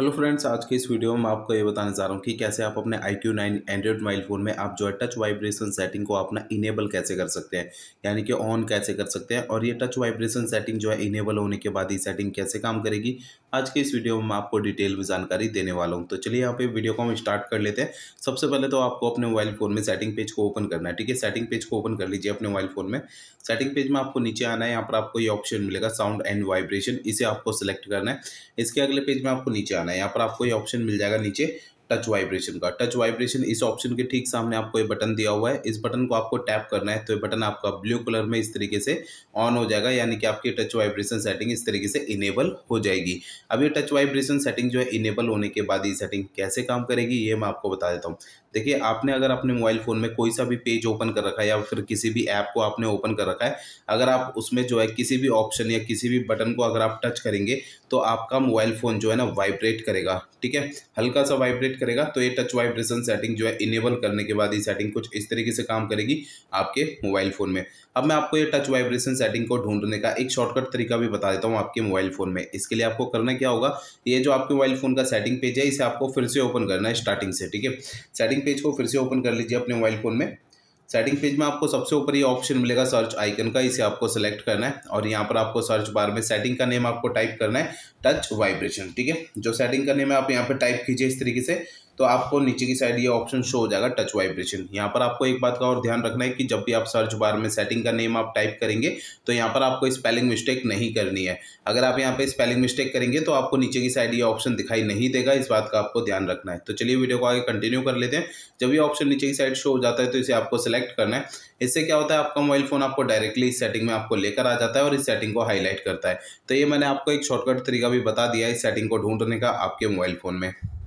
hello friends आज के इस वीडियो में आपको ये बताने जा रहा हूँ कि कैसे आप अपने iQOO nine Android mobile phone में आप जो है टच वाइब्रेशन सेटिंग को अपना इनेबल कैसे कर सकते हैं यानी कि ऑन कैसे कर सकते हैं और ये टच वाइब्रेशन सेटिंग जो है इनेबल होने के बाद ये सेटिंग कैसे काम करेगी आज के इस वीडियो में मैं आपको डिटेल में जानकारी देने वाला हूँ तो चलिए यहाँ पे वीडियो को हम स्टार्ट कर लेते हैं सबसे पहले तो आपको अपने मोबाइल फ़ोन में सेटिंग पेज को ओपन करना है ठीक है सेटिंग पेज को ओपन कर लीजिए अपने मोबाइल फ़ोन में सेटिंग पेज में आपको नीचे आना है यहाँ पर आपको ये ऑप्शन मिलेगा साउंड एंड वाइब्रेशन इसे आपको सेलेक्ट करना है इसके अगले पेज में आपको नीचे आना है यहाँ पर आपको ये ऑप्शन मिल जाएगा नीचे टच वाइब्रेशन का टच वाइब्रेशन इस ऑप्शन के ठीक सामने आपको ये बटन दिया हुआ है इस बटन को आपको टैप करना है तो ये बटन आपका ब्लू कलर में इस तरीके से ऑन हो जाएगा यानी कि आपकी टच वाइब्रेशन सेटिंग इस तरीके से इनेबल हो जाएगी अब ये टच वाइब्रेशन सेटिंग जो है इनेबल होने के बाद ये सेटिंग कैसे काम करेगी ये मैं आपको बता देता हूँ देखिए आपने अगर अपने मोबाइल फ़ोन में कोई सा भी पेज ओपन कर रखा है या फिर किसी भी ऐप को आपने ओपन कर रखा है अगर आप उसमें जो है किसी भी ऑप्शन या किसी भी बटन को अगर आप टच करेंगे तो आपका मोबाइल फ़ोन जो है ना वाइब्रेट करेगा ठीक है हल्का सा वाइब्रेट करेगा तो ये टच वाइब्रेशन सेटिंग जो है इनेबल करने के बाद ये सेटिंग कुछ इस तरीके से काम करेगी आपके मोबाइल फ़ोन में अब मैं आपको ये टच वाइब्रेशन सेटिंग को ढूंढने का एक शॉर्टकट तरीका भी बता देता हूँ आपके मोबाइल फ़ोन में इसके लिए आपको करना क्या होगा ये जो आपके मोबाइल फ़ोन का सेटिंग पेज है इसे आपको फिर से ओपन करना है स्टार्टिंग से ठीक है सेटिंग सेटिंग पेज को फिर से ओपन कर लीजिए अपने मोबाइल फ़ोन में सेटिंग पेज में आपको सबसे ऊपर ये ऑप्शन मिलेगा सर्च आइकन का इसे आपको सेलेक्ट करना है और यहाँ पर आपको सर्च बार में सेटिंग का नेम आपको टाइप करना है टच वाइब्रेशन ठीक है जो सेटिंग का नेम है आप यहाँ पर टाइप कीजिए इस तरीके से तो आपको नीचे की साइड ये ऑप्शन शो हो जाएगा टच वाइब्रेशन यहाँ पर आपको एक बात का और ध्यान रखना है कि जब भी आप सर्च बार में सेटिंग का नेम आप टाइप करेंगे तो यहाँ पर आपको स्पेलिंग मिस्टेक नहीं करनी है अगर आप यहाँ पे स्पेलिंग मिस्टेक करेंगे तो आपको नीचे की साइड ये ऑप्शन दिखाई नहीं देगा इस बात का आपको ध्यान रखना है तो चलिए वीडियो को आगे कंटिन्यू कर लेते हैं जब ये ऑप्शन नीचे की साइड शो हो जाता है तो इसे आपको सेलेक्ट करना है इससे क्या होता है आपका मोबाइल फ़ोन आपको डायरेक्टली इस सेटिंग में आपको लेकर आ जाता है और इस सेटिंग को हाईलाइट करता है तो ये मैंने आपको एक शॉर्टकट तरीका भी बता दिया इस सेटिंग को ढूंढने का आपके मोबाइल फ़ोन में